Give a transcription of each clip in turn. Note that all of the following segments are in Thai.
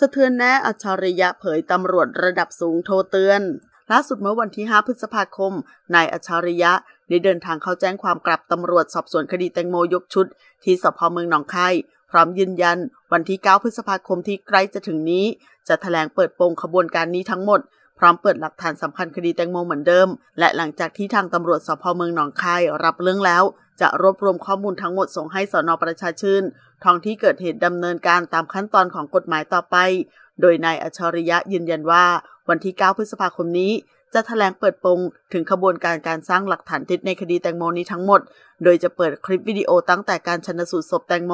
สะเทือนแน่อัจฉริยะเผยตำรวจระดับสูงโทรเตือน ล่าสุดเมื่อวันที่5พฤษภาคม นายอัจฉริยะได้เดินทางเข้าแจ้งความกลับตำรวจ สอบสวนคดีแตงโมยกชุด ที่สพเมืองหนองคาย พร้อมยืนยัน วันที่ 9 พฤษภาคมที่ใกล้จะถึงนี้จะถแถลงเปิดโปงขบวนการนี้ทั้งหมดพร้อมเปิดหลักฐานสำคัญคดีแตงโมเหมือนเดิม และหลังจากที่ทางตำรวจสพเมืองหนองคายรับเรื่องแล้ว จะรวบรวมข้อมูลทั้งหมดส่งให้สนประชาชื่น ท้องที่เกิดเหตุดำเนินการตามขั้นตอนของกฎหมายต่อไป โดยนายอชริยะยืนยันว่า วันที่ 9 พฤษภาคมนี้ จะถแถลงเปิดปงถึงขบวนการการสร้างหลักฐานทิศในคดีแตงโมนี้ทั้งหมด โดยจะเปิดคลิปวิดีโอตั้งแต่การชนสูตรศพแตงโม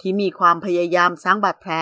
ที่มีความพยายามสร้างบาดแผล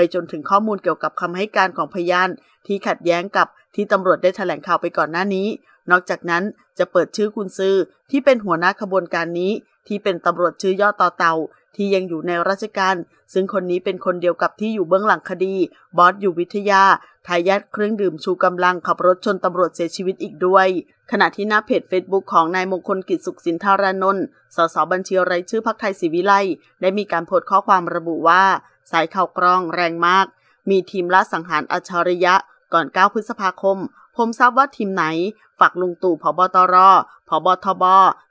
ไปจนถึงข้อมูลเกี่ยวกับคำให้การของพยานที่ขัดแย้งกับ ที่ตำรวจได้ถแถลงข่าวไปก่อนหน้านี้ นอกจากนั้นจะเปิดชื่อคุณซือที่เป็นหัวหน้าขบวนการนี้ที่เป็นตำรวจชื่อย่อต่อเตาที่ยังอยู่ในราชการ ซึ่งคนนี้เป็นคนเดียวกับที่อยู่เบื้องหลังคดี บอสอยู่วิทยาทายาทเครื่องดื่มชูกำลังขับรถชนตำรวจเสียชีวิตอีกด้วย ขณะที่หน้าเพจเฟซบุ๊กของนายมงคลกิจสุขสินธารานนท์สสบัญชีรายชื่อพักไทยศรีวิไลได้มีการโพสต์ข้อความระบุว่าสายข่าวกรองแรงมาก มีทีมละสังหารอัจฉริยะ ก่อน9พฤษภาคม ผมทราบว่าทีมไหนฝากลุงตู่พบตรพบทบ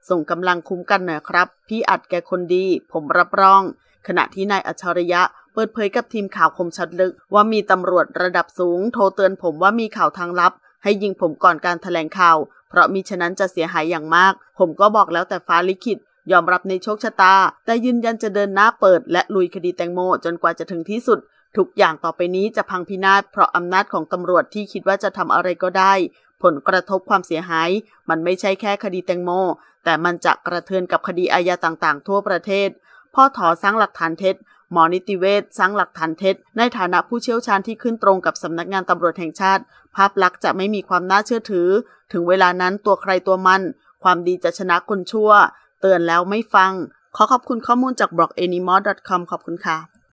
ส่งกำลังคุ้มกันหน่อยครับ พี่อัดแกคนดี ผมรับรอง ขณะที่นายอัจฉริยะ เปิดเผยกับทีมข่าวคมชัดลึกว่ามีตำรวจระดับสูง โทรเตือนผมว่ามีข่าวทางลับ ให้ยิงผมก่อนการถแถลงข่าวเพราะมิฉะนั้นจะเสียหายอย่างมาก ผมก็บอกแล้วแต่ฟ้าลิขิตยอมรับในโชคชะตา แต่ยืนยันจะเดินหน้าเปิดและลุยคดีแตงโมจนกว่าจะถึงที่สุด ทุกอย่างต่อไปนี้จะพังพินาศเพราะอำนาจของตำรวจที่คิดว่าจะทำอะไรก็ได้ ผลกระทบความเสียหาย มันไม่ใช่แค่คดีแตงโม แต่มันจะกระเทือนกับคดีอาญาต่างๆทั่วประเทศ พ่อถอสร้างหลักฐานเท็จ หมอนิติเวชสร้างหลักฐานเท็จ ในฐานะผู้เชี่ยวชาญที่ขึ้นตรงกับสำนักงานตำรวจแห่งชาติ ภาพลักษณ์จะไม่มีความน่าเชื่อถือ ถึงเวลานั้นตัวใครตัวมัน ความดีจะชนะคนชั่วเตือนแล้วไม่ฟัง ขอขอบคุณข้อมูลจาก blog animal.com ขอบคุณค่ะ